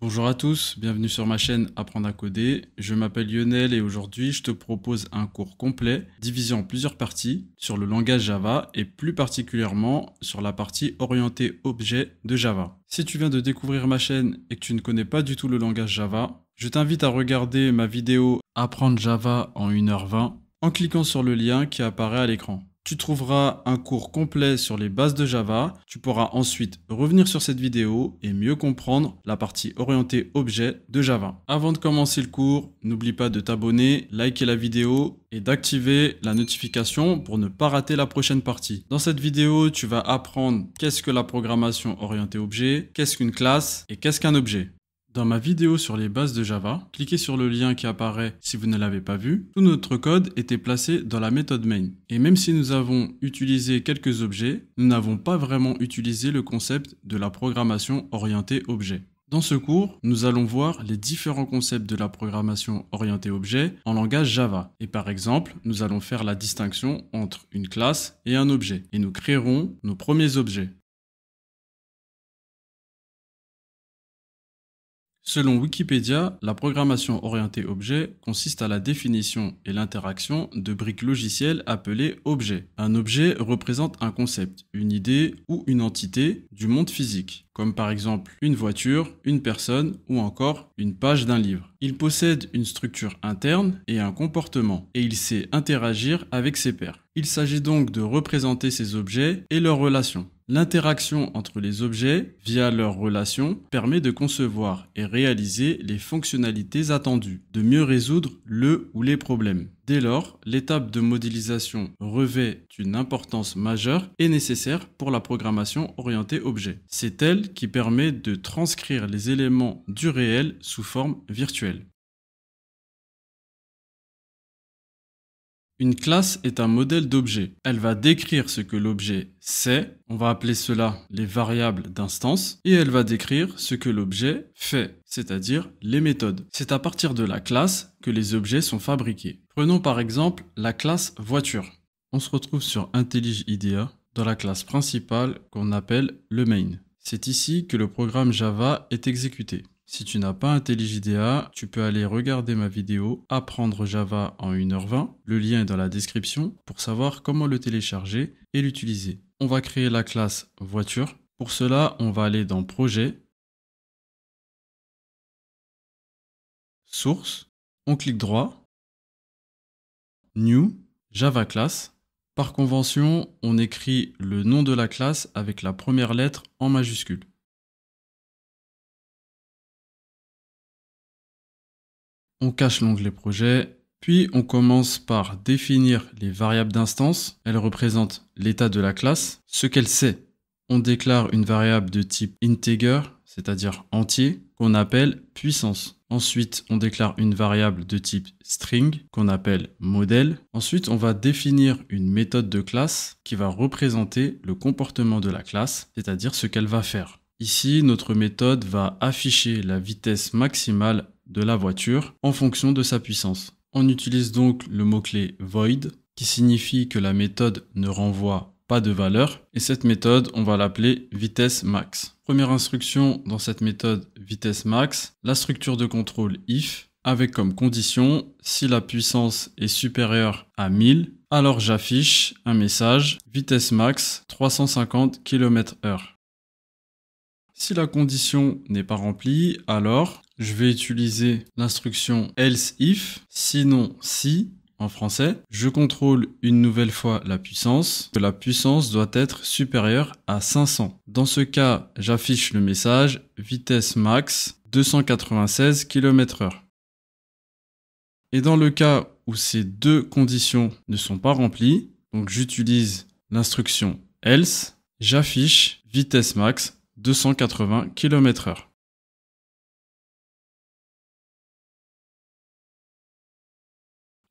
Bonjour à tous, bienvenue sur ma chaîne Apprendre à coder. Je m'appelle Lionel et aujourd'hui je te propose un cours complet divisé en plusieurs parties sur le langage Java et plus particulièrement sur la partie orientée objet de Java. Si tu viens de découvrir ma chaîne et que tu ne connais pas du tout le langage Java, je t'invite à regarder ma vidéo Apprendre Java en 1h20 en cliquant sur le lien qui apparaît à l'écran. Tu trouveras un cours complet sur les bases de Java. Tu pourras ensuite revenir sur cette vidéo et mieux comprendre la partie orientée objet de Java. Avant de commencer le cours, n'oublie pas de t'abonner, liker la vidéo et d'activer la notification pour ne pas rater la prochaine partie. Dans cette vidéo, tu vas apprendre qu'est-ce que la programmation orientée objet, qu'est-ce qu'une classe et qu'est-ce qu'un objet. Dans ma vidéo sur les bases de Java, cliquez sur le lien qui apparaît si vous ne l'avez pas vu. Tout notre code était placé dans la méthode main. Et même si nous avons utilisé quelques objets, nous n'avons pas vraiment utilisé le concept de la programmation orientée objet. Dans ce cours, nous allons voir les différents concepts de la programmation orientée objet en langage Java. Et par exemple, nous allons faire la distinction entre une classe et un objet. Et nous créerons nos premiers objets. Selon Wikipédia, la programmation orientée objet consiste à la définition et l'interaction de briques logicielles appelées objets. Un objet représente un concept, une idée ou une entité du monde physique comme par exemple une voiture, une personne ou encore une page d'un livre. Il possède une structure interne et un comportement, et il sait interagir avec ses pairs. Il s'agit donc de représenter ces objets et leurs relations. L'interaction entre les objets via leurs relations permet de concevoir et réaliser les fonctionnalités attendues, de mieux résoudre le ou les problèmes. Dès lors, l'étape de modélisation revêt une importance majeure et nécessaire pour la programmation orientée objet. C'est elle qui permet de transcrire les éléments du réel sous forme virtuelle. Une classe est un modèle d'objet. Elle va décrire ce que l'objet sait, on va appeler cela les variables d'instance, et elle va décrire ce que l'objet fait, c'est-à-dire les méthodes. C'est à partir de la classe que les objets sont fabriqués. Prenons par exemple la classe voiture. On se retrouve sur IntelliJ dans la classe principale qu'on appelle le main. C'est ici que le programme Java est exécuté. Si tu n'as pas IntelliJDA, tu peux aller regarder ma vidéo Apprendre Java en 1h20. Le lien est dans la description pour savoir comment le télécharger et l'utiliser. On va créer la classe voiture. Pour cela, on va aller dans Projet, Source, on clique droit, New, Java Class. Par convention, on écrit le nom de la classe avec la première lettre en majuscule. on cache l'onglet projet, puis on commence par définir les variables d'instance. Elles représentent l'état de la classe, ce qu'elle sait. On déclare une variable de type integer, c'est-à-dire entier, qu'on appelle puissance. Ensuite, on déclare une variable de type string qu'on appelle modèle. Ensuite, on va définir une méthode de classe qui va représenter le comportement de la classe, c'est-à-dire ce qu'elle va faire. Ici, notre méthode va afficher la vitesse maximale de la voiture en fonction de sa puissance. On utilise donc le mot-clé void qui signifie que la méthode ne renvoie pas de valeur et cette méthode on va l'appeler vitesse max. Première instruction dans cette méthode vitesse max, la structure de contrôle if avec comme condition si la puissance est supérieure à 1000 alors j'affiche un message vitesse max 350 km/h. Si la condition n'est pas remplie, alors je vais utiliser l'instruction else if, sinon si en français. Je contrôle une nouvelle fois la puissance, que la puissance doit être supérieure à 500. Dans ce cas, j'affiche le message vitesse max 296 km/h. Et dans le cas où ces deux conditions ne sont pas remplies, donc j'utilise l'instruction else, j'affiche vitesse max 280 km/h.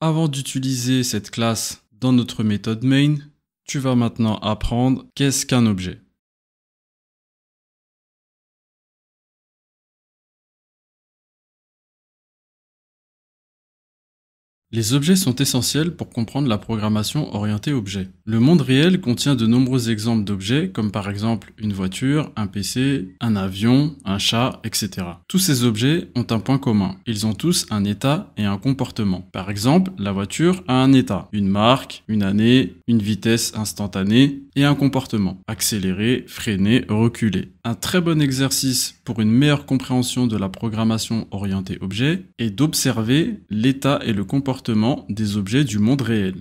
Avant d'utiliser cette classe dans notre méthode main, tu vas maintenant apprendre qu'est-ce qu'un objet. Les objets sont essentiels pour comprendre la programmation orientée objet. Le monde réel contient de nombreux exemples d'objets, comme par exemple une voiture, un PC, un avion, un chat, etc. Tous ces objets ont un point commun. Ils ont tous un état et un comportement. Par exemple, la voiture a un état, une marque, une année, une vitesse instantanée et un comportement. Accélérer, freiner, reculer. Un très bon exercice pour une meilleure compréhension de la programmation orientée objet est d'observer l'état et le comportement des objets du monde réel.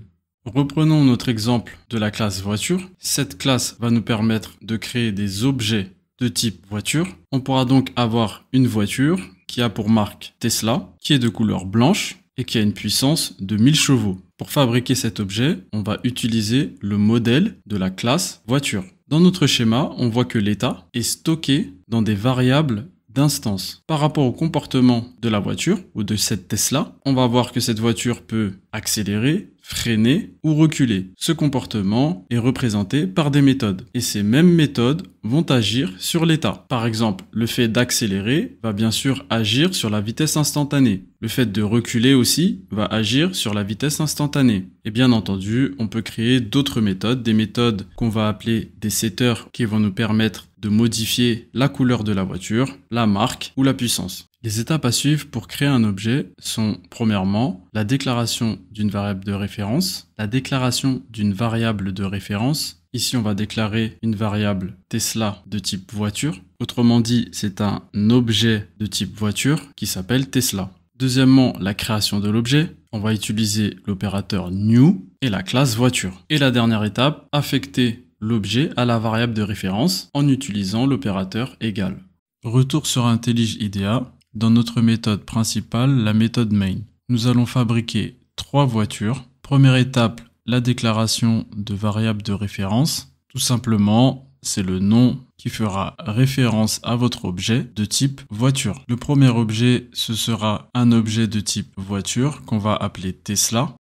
Reprenons notre exemple de la classe voiture. Cette classe va nous permettre de créer des objets de type voiture. On pourra donc avoir une voiture qui a pour marque Tesla, qui est de couleur blanche et qui a une puissance de 1000 chevaux. Pour fabriquer cet objet, on va utiliser le modèle de la classe voiture. Dans notre schéma, on voit que l'état est stocké dans des variables d'instance par rapport au comportement de la voiture ou de cette Tesla, on va voir que cette voiture peut accélérer, freiner ou reculer. Ce comportement est représenté par des méthodes et ces mêmes méthodes vont agir sur l'état. Par exemple, le fait d'accélérer va bien sûr agir sur la vitesse instantanée. Le fait de reculer aussi va agir sur la vitesse instantanée. Et bien entendu, on peut créer d'autres méthodes, des méthodes qu'on va appeler des setters qui vont nous permettre modifier la couleur de la voiture, la marque ou la puissance. Les étapes à suivre pour créer un objet sont premièrement la déclaration d'une variable de référence, la déclaration d'une variable de référence. Ici, on va déclarer une variable Tesla de type voiture. Autrement dit, c'est un objet de type voiture qui s'appelle Tesla. Deuxièmement, la création de l'objet. On va utiliser l'opérateur new et la classe voiture. Et la dernière étape, affecter l'objet à la variable de référence en utilisant l'opérateur égal. Retour sur IntelliJ IDEA, dans notre méthode principale, la méthode main. Nous allons fabriquer trois voitures. Première étape, la déclaration de variable de référence. Tout simplement, c'est le nom qui fera référence à votre objet de type voiture. Le premier objet, ce sera un objet de type voiture qu'on va appeler Tesla.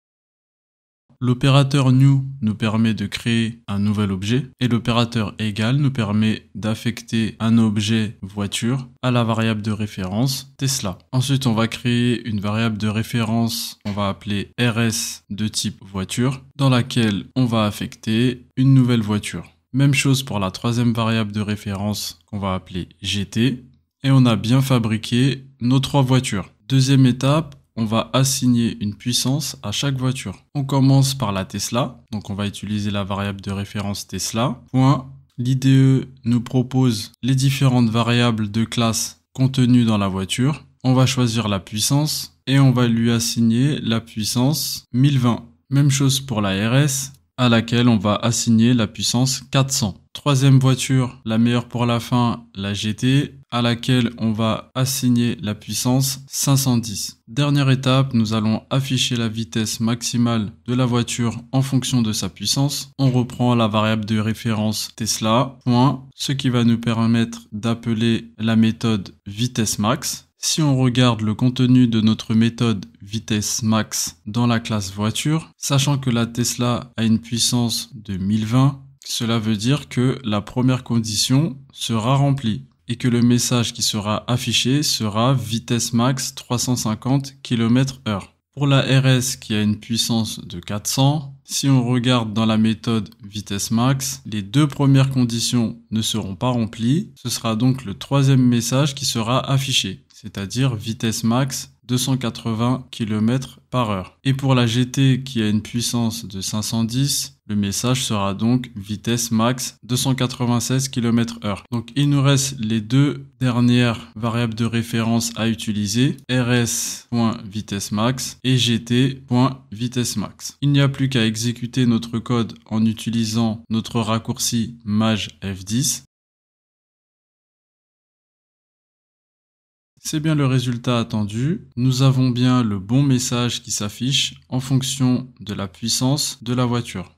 L'opérateur new nous permet de créer un nouvel objet et l'opérateur égal nous permet d'affecter un objet voiture à la variable de référence Tesla. Ensuite, on va créer une variable de référence qu'on va appeler RS de type voiture dans laquelle on va affecter une nouvelle voiture. Même chose pour la troisième variable de référence qu'on va appeler GT et on a bien fabriqué nos trois voitures. Deuxième étape, on va assigner une puissance à chaque voiture. On commence par la Tesla, donc on va utiliser la variable de référence Tesla. Point. L'IDE nous propose les différentes variables de classe contenues dans la voiture. On va choisir la puissance et on va lui assigner la puissance 1020. Même chose pour la RS à laquelle on va assigner la puissance 400. Troisième voiture, la meilleure pour la fin, la GT à laquelle on va assigner la puissance 510. Dernière étape, nous allons afficher la vitesse maximale de la voiture en fonction de sa puissance. On reprend la variable de référence Tesla, ce qui va nous permettre d'appeler la méthode vitesse max. Si on regarde le contenu de notre méthode vitesse max dans la classe voiture, sachant que la Tesla a une puissance de 1020, cela veut dire que la première condition sera remplie et que le message qui sera affiché sera vitesse max 350 km/h. Pour la RS qui a une puissance de 400, si on regarde dans la méthode vitesse max, les deux premières conditions ne seront pas remplies. Ce sera donc le troisième message qui sera affiché, c'est-à-dire vitesse max 280 km par heure. Et pour la GT qui a une puissance de 510, le message sera donc vitesse max 296 km heure. Donc il nous reste les deux dernières variables de référence à utiliser, rs.vitesse max et gt.vitesse max. Il n'y a plus qu'à exécuter notre code en utilisant notre raccourci maj f10 c'est bien le résultat attendu. Nous avons bien le bon message qui s'affiche en fonction de la puissance de la voiture.